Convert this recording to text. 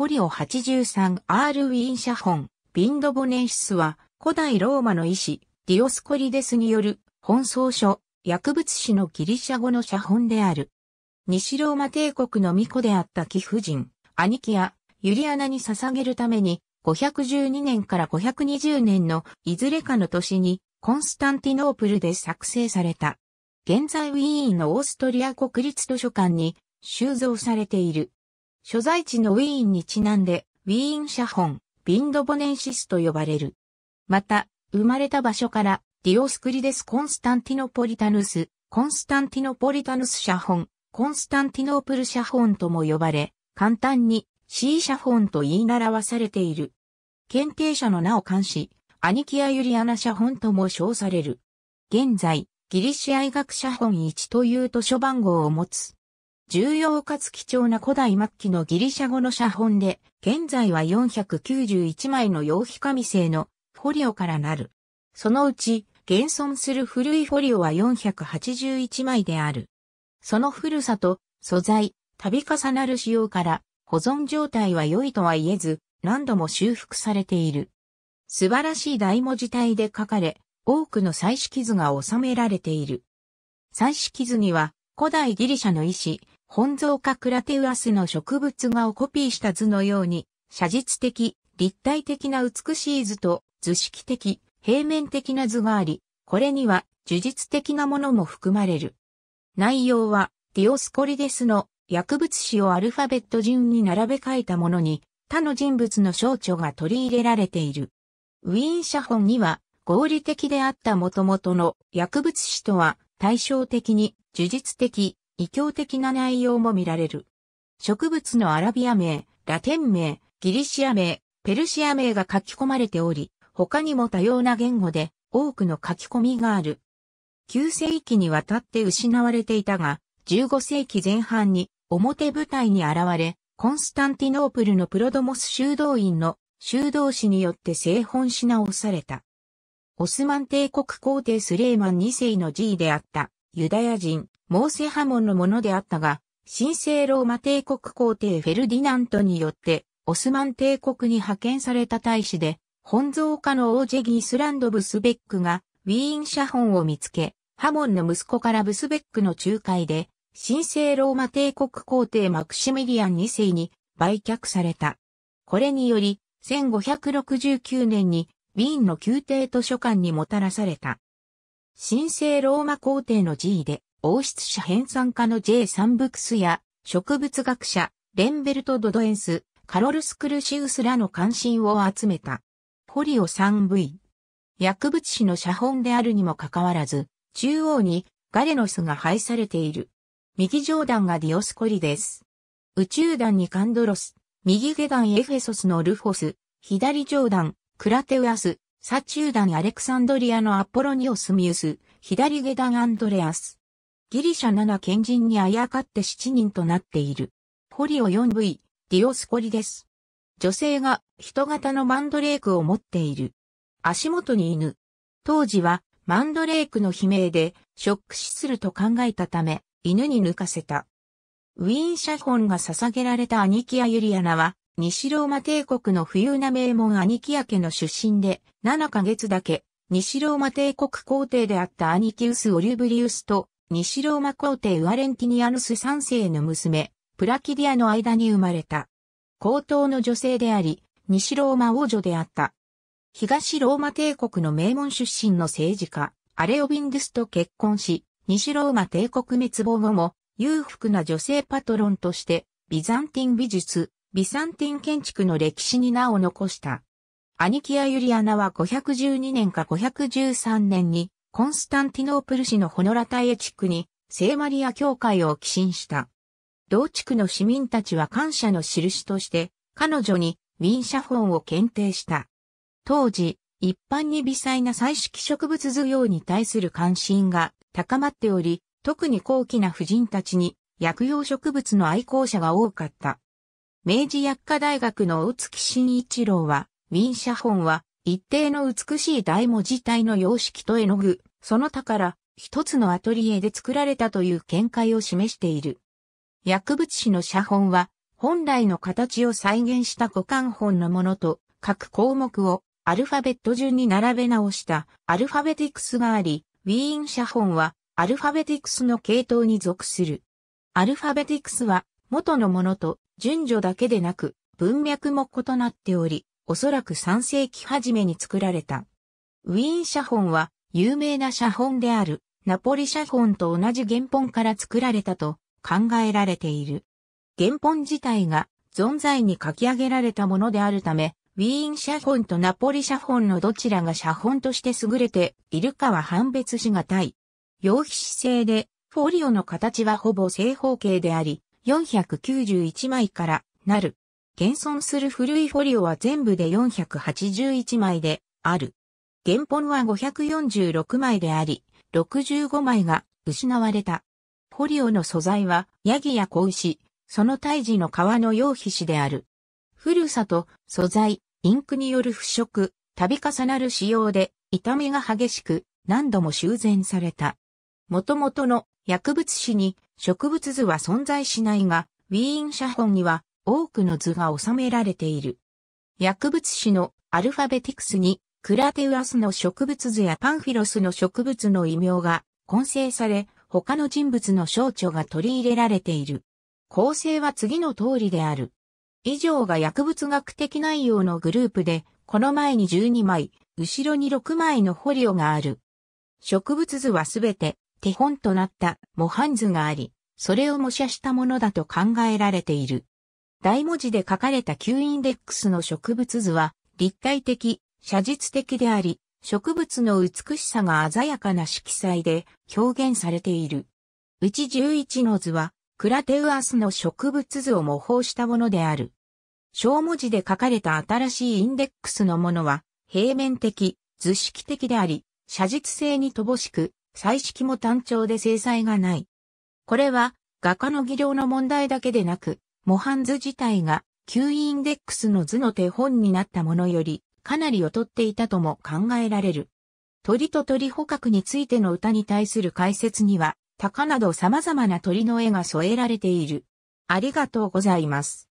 コリオ 83R ウィンシャホン、ビンドボネシスは、古代ローマの医師、ディオスコリデスによる、本草書、薬物史のギリシャ語の写本である。西ローマ帝国の巫女であった貴婦人、アニキア、ユリアナに捧げるために、512年から520年のいずれかの年に、コンスタンティノープルで作成された。現在ウィーンのオーストリア国立図書館に収蔵されている。所在地のウィーンにちなんで、ウィーン写本、ビンドボネンシスと呼ばれる。また、生まれた場所から、ディオスクリデス・コンスタンティノポリタヌス、コンスタンティノポリタヌス写本、コンスタンティノープル写本とも呼ばれ、簡単に C 写本と言い習わされている。検定者の名を冠し、アニキア・ユリアナ写本とも称される。現在、ギリシア医学写本1という図書番号を持つ。重要かつ貴重な古代末期のギリシャ語の写本で、現在は491枚の羊皮紙製のフォリオからなる。そのうち、現存する古いフォリオは481枚である。その古さと素材、度重なる仕様から保存状態は良いとは言えず、何度も修復されている。素晴らしい大文字体で書かれ、多くの彩色図が収められている。彩色図には古代ギリシャの医師、本草化クラテウアスの植物画をコピーした図のように、写実的、立体的な美しい図と図式的、平面的な図があり、これには呪術的なものも含まれる。内容はディオスコリデスの薬物史をアルファベット順に並べ替えたものに他の人物の象徴が取り入れられている。ウィーン写本には合理的であった元々の薬物史とは対照的に呪術的、異教的な内容も見られる。植物のアラビア名、ラテン名、ギリシア名、ペルシア名が書き込まれており、他にも多様な言語で多くの書き込みがある。9世紀にわたって失われていたが、15世紀前半に表舞台に現れ、コンスタンティノープルのプロドモス修道院の修道士によって製本し直された。オスマン帝国皇帝スレイマン2世の G であったユダヤ人、モーセハモンのものであったが、神聖ローマ帝国皇帝フェルディナントによって、オスマン帝国に派遣された大使で、本草家のオージェギスランド・ブスベックが、ウィーン写本を見つけ、ハモンの息子からブスベックの仲介で、神聖ローマ帝国皇帝マクシミリアン2世に売却された。これにより、1569年にウィーンの宮廷図書館にもたらされた。神聖ローマ皇帝の地位で、王室社編参家の J. サンブクスや、植物学者、レンベルト・ドドエンス、カロルス・クルシウスらの関心を集めた。ポリオ 3V。薬物史の写本であるにもかかわらず、中央にガレノスが配されている。右上段がディオスコリです。宇宙段にカンドロス、右下段エフェソスのルフォス、左上段、クラテウアス、左中段アレクサンドリアのアポロニオスミウス、左下段アンドレアス。ギリシャ7賢人にあやかって7人となっている。ホリオ 4V、ディオスコリです。女性が人型のマンドレークを持っている。足元に犬。当時はマンドレークの悲鳴でショック死すると考えたため、犬に抜かせた。ウィーン写本が捧げられたアニキア・ユリアナは、西ローマ帝国の富裕な名門アニキア家の出身で、7ヶ月だけ、西ローマ帝国皇帝であったアニキウス・オリュブリウスと西ローマ皇帝ウアレンティニアヌス3世の娘、プラキディアの間に生まれた。皇統の女性であり、西ローマ王女であった。東ローマ帝国の名門出身の政治家、アレオビンドゥスと結婚し、西ローマ帝国滅亡後も、裕福な女性パトロンとして、ビザンティン美術、ビザンティン建築の歴史に名を残した。アニキア・ユリアナは512年か513年にコンスタンティノープル市のホノラタイエ地区に聖マリア教会を寄進した。同地区の市民たちは感謝の印として、彼女にウィンシャォンを検定した。当時、一般に微細な彩色植物図用に対する関心が高まっており、特に高貴な婦人たちに薬用植物の愛好者が多かった。明治薬科大学の大月慎一郎は、ウィンシャホンは一定の美しい大文字体の様式と絵の具、その他から一つのアトリエで作られたという見解を示している。薬物師の写本は本来の形を再現した五感本のものと各項目をアルファベット順に並べ直したアルファベティクスがあり、ウィーン写本はアルファベティクスの系統に属する。アルファベティクスは元のものと順序だけでなく文脈も異なっており、おそらく3世紀初めに作られた。ウィーン写本は有名な写本であるナポリ写本と同じ原本から作られたと考えられている。原本自体が存在に書き上げられたものであるため、ウィーン写本とナポリ写本のどちらが写本として優れているかは判別しがたい。用皮姿勢で、フォリオの形はほぼ正方形であり、491枚からなる。現存する古いフォリオは全部で481枚である。原本は546枚であり、65枚が失われた。フォリオの素材はヤギや子牛、その胎児の皮の羊皮紙である。古さと素材、インクによる腐食、度重なる使用で痛みが激しく何度も修繕された。元々の薬物史に植物図は存在しないが、ウィーン写本には多くの図が収められている。薬物史のアルファベティクスに、クラテウアスの植物図やパンフィロスの植物の異名が混成され、他の人物の象徴が取り入れられている。構成は次の通りである。以上が薬物学的内容のグループで、この前に12枚、後ろに6枚のホリオがある。植物図はすべて手本となった模範図があり、それを模写したものだと考えられている。大文字で書かれた Q インデックスの植物図は、立体的、写実的であり、植物の美しさが鮮やかな色彩で表現されている。うち11の図は、クラテウアスの植物図を模倣したものである。小文字で書かれた新しいインデックスのものは、平面的、図式的であり、写実性に乏しく、彩色も単調で精細がない。これは、画家の技量の問題だけでなく、模範図自体が吸インデックスの図の手本になったものよりかなり劣っていたとも考えられる。鳥と鳥捕獲についての歌に対する解説には、鷹など様々な鳥の絵が添えられている。ありがとうございます。